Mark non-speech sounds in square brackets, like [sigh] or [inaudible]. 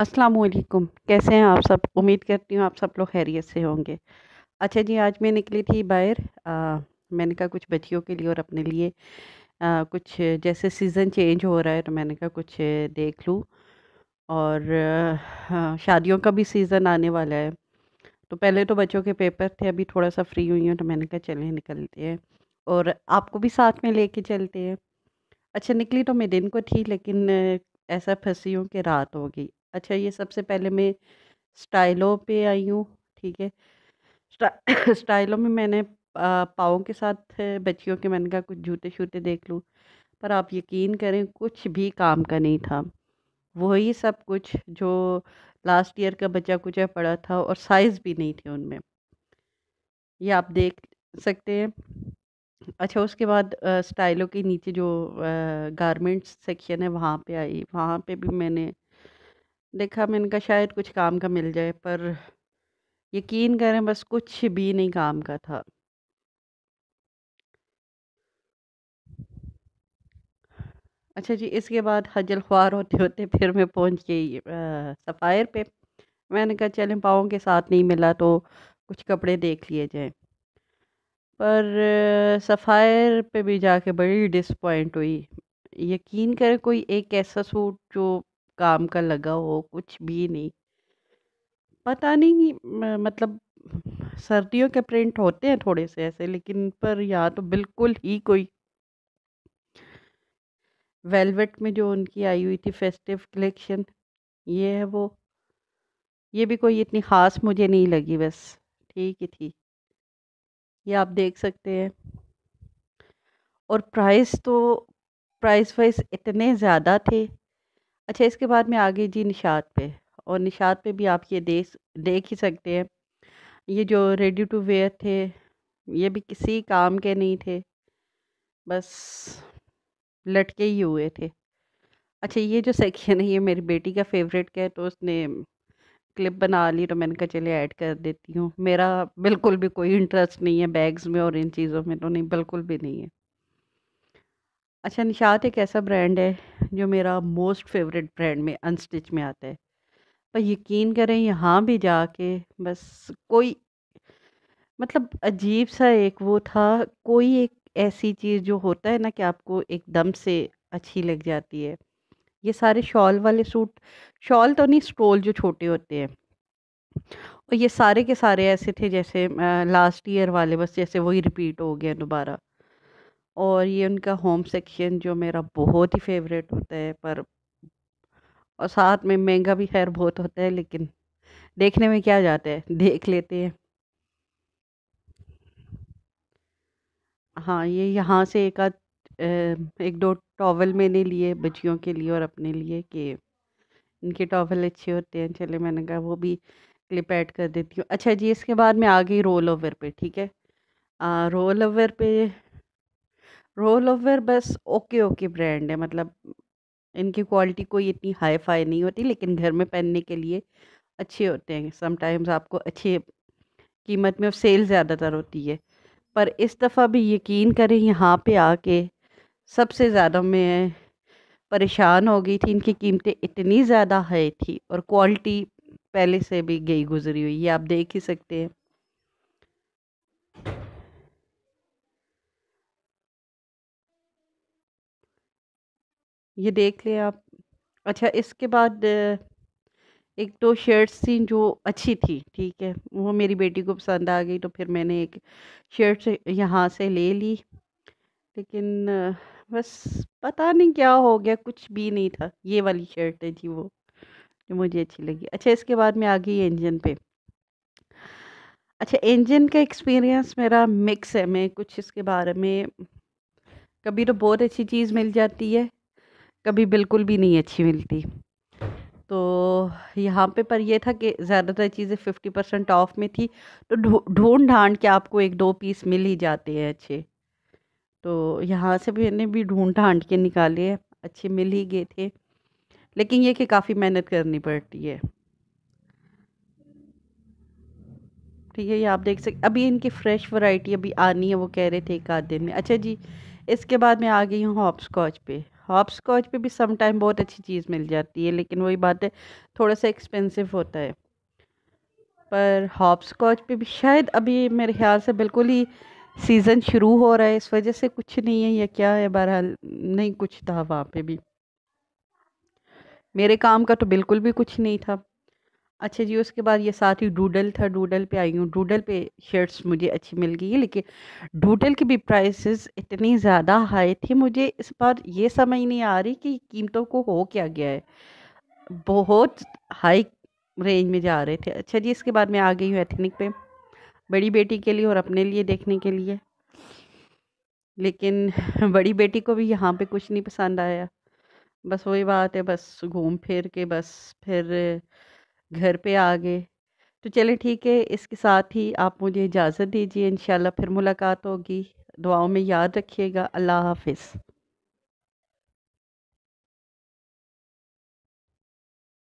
अस्सलाम वालेकुम कैसे हैं आप सब उम्मीद करती हूँ आप सब लोग खैरियत से होंगे अच्छा जी आज मैं निकली थी बाहर मैंने कहा कुछ बच्चियों के लिए और अपने लिए आ, कुछ जैसे सीज़न चेंज हो रहा है तो मैंने कहा कुछ देख लूँ और शादियों का भी सीज़न आने वाला है तो पहले तो बच्चों के पेपर थे अभी थोड़ा सा फ्री हुई हूँ तो मैंने कहा चले निकलते हैं और आपको भी साथ में लेके चलते हैं अच्छा निकली तो मैं दिन को थी लेकिन ऐसा फंसी हूँ कि रात हो गई अच्छा ये सबसे पहले मैं स्टाइलों पे आई हूँ ठीक है स्टा, [coughs] स्टाइलों में मैंने पाओ के साथ बच्चियों के मैंने कहा कुछ जूते शूते देख लूँ पर आप यकीन करें कुछ भी काम का नहीं था वही सब कुछ जो लास्ट ईयर का बच्चा कुचा पड़ा था और साइज़ भी नहीं थे उनमें ये आप देख सकते हैं अच्छा उसके बाद स्टाइलों के नीचे जो गारमेंट्स सेक्शन है वहाँ पे आई वहाँ पे भी मैंने देखा मैंने कहा शायद कुछ काम का मिल जाए पर यकीन करें बस कुछ भी नहीं काम का था अच्छा जी इसके बाद हजल ख्वार होते होते फिर मैं पहुंच गई सफ़ायर पे मैंने कहा चलें पाओं के साथ नहीं मिला तो कुछ कपड़े देख लिए जाए पर सफ़ायर पे भी जाके बड़ी डिसपॉइंट हुई यकीन करें कोई एक ऐसा सूट जो काम का लगा हो कुछ भी नहीं पता नहीं मतलब सर्दियों के प्रिंट होते हैं थोड़े से ऐसे लेकिन पर यहाँ तो बिल्कुल ही कोई वेलवेट में जो उनकी आई हुई थी फेस्टिव कलेक्शन ये है वो ये भी कोई इतनी ख़ास मुझे नहीं लगी बस ठीक ही थी ये आप देख सकते हैं और प्राइस तो प्राइस वाइस इतने ज़्यादा थे अच्छा इसके बाद में आ गई जी निशात पे और निशात पे भी आप ये देख देख ही सकते हैं ये जो रेडी टू वेयर थे ये भी किसी काम के नहीं थे बस लटके ही हुए थे अच्छा ये जो सेक्शन है ये मेरी बेटी का फेवरेट का है तो उसने क्लिप बना ली तो मैंने कहा चले ऐड कर देती हूँ मेरा बिल्कुल भी कोई इंटरेस्ट नहीं है बैग्स में और इन चीज़ों में तो नहीं बिल्कुल भी नहीं है अच्छा निशात एक ऐसा ब्रांड है जो मेरा मोस्ट फेवरेट ब्रांड में अनस्टिच में आता है पर यकीन करें यहाँ भी जाके बस कोई मतलब अजीब सा एक वो था कोई एक ऐसी चीज़ जो होता है ना कि आपको एकदम से अच्छी लग जाती है ये सारे शॉल वाले सूट शॉल तो नहीं स्टोल जो छोटे होते हैं और ये सारे के सारे ऐसे थे जैसे लास्ट ईयर वाले बस जैसे वही रिपीट हो गया दोबारा और ये उनका होम सेक्शन जो मेरा बहुत ही फेवरेट होता है पर और साथ में महंगा भी खैर बहुत होता है लेकिन देखने में क्या जाता है देख लेते हैं हाँ ये यहाँ से एक आध एक दो टॉवल मैंने लिए बच्चियों के लिए और अपने लिए कि इनके टॉवल अच्छे होते हैं चले मैंने कहा वो भी क्लिप ऐड कर देती हूँ अच्छा जी इसके बाद मैं आ गई रोल ओवर पे ठीक है रोल ओवर पे रोल ओवर बस ओके ओके ब्रांड है मतलब इनकी क्वालिटी कोई इतनी हाई फाई नहीं होती लेकिन घर में पहनने के लिए अच्छे होते हैं समटाइम्स आपको अच्छे कीमत में सेल ज़्यादातर होती है पर इस दफ़ा भी यकीन करें यहाँ पे आके सबसे ज़्यादा मैं परेशान हो गई थी इनकी कीमतें इतनी ज़्यादा हाई थी और क्वालिटी पहले से भी गई गुजरी हुई ये आप देख ही सकते हैं ये देख लें आप अच्छा इसके बाद एक दो शर्ट्स थी जो अच्छी थी ठीक है वो मेरी बेटी को पसंद आ गई तो फिर मैंने एक शर्ट यहाँ से ले ली लेकिन बस पता नहीं क्या हो गया कुछ भी नहीं था ये वाली शर्ट है जी वो जो मुझे अच्छी लगी अच्छा इसके बाद मैं आ गई इंजन पे अच्छा इंजन का एक्सपीरियंस मेरा मिक्स है मैं कुछ इसके बारे में कभी तो बहुत अच्छी चीज़ मिल जाती है कभी बिल्कुल भी नहीं अच्छी मिलती तो यहाँ पे पर यह था कि ज़्यादातर चीज़ें फिफ्टी परसेंट ऑफ में थी तो ढूंढ ढांड के आपको एक दो पीस मिल ही जाते हैं अच्छे तो यहाँ से भी मैंने भी ढूंढ ढांड के निकाले अच्छे मिल ही गए थे लेकिन ये कि काफ़ी मेहनत करनी पड़ती है ठीक है ये आप देख सकते अभी इनकी फ्रेश वैरायटी अभी आनी है वो कह रहे थे एक आध दिन में अच्छा जी इसके बाद मैं आ गई हूँ हॉप स्कॉच पे हॉप स्कॉच पे भी समाइम बहुत अच्छी चीज़ मिल जाती है लेकिन वही बात है थोड़ा सा एक्सपेंसिव होता है पर हॉप स्कॉच पर भी शायद अभी मेरे ख्याल से बिल्कुल ही सीज़न शुरू हो रहा है इस वजह से कुछ नहीं है या क्या है बहरहाल नहीं कुछ था वहाँ पे भी मेरे काम का तो बिल्कुल भी कुछ नहीं था अच्छा जी उसके बाद ये साथ ही डूडल था डूडल पे आई हूँ डूडल पे शर्ट्स मुझे अच्छी मिल गई है लेकिन डूडल की भी प्राइसेस इतनी ज़्यादा हाई थी मुझे इस बार ये समझ नहीं आ रही कि कीमतों को हो क्या गया है बहुत हाई रेंज में जा रहे थे अच्छा जी इसके बाद मैं आ गई हूँ एथनिक पे बड़ी बेटी के लिए और अपने लिए देखने के लिए लेकिन [laughs] बड़ी बेटी को भी यहाँ पर कुछ नहीं पसंद आया बस वही बात है बस घूम फिर के बस फिर घर पे आ गए तो चलें ठीक है इसके साथ ही आप मुझे इजाज़त दीजिए इन फिर मुलाकात होगी दुआओं में याद रखिएगा अल्लाह हाफिज़